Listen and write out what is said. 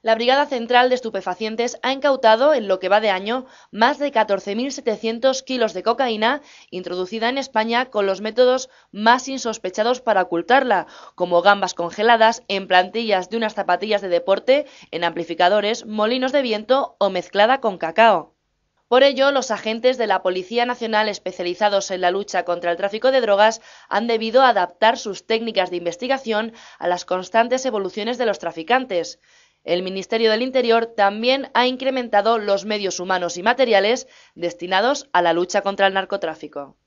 La Brigada Central de Estupefacientes ha incautado, en lo que va de año, más de 14.700 kilos de cocaína introducida en España con los métodos más insospechados para ocultarla, como gambas congeladas en plantillas de unas zapatillas de deporte, en amplificadores, molinos de viento o mezclada con cacao. Por ello, los agentes de la Policía Nacional especializados en la lucha contra el tráfico de drogas han debido adaptar sus técnicas de investigación a las constantes evoluciones de los traficantes el Ministerio del Interior también ha incrementado los medios humanos y materiales destinados a la lucha contra el narcotráfico.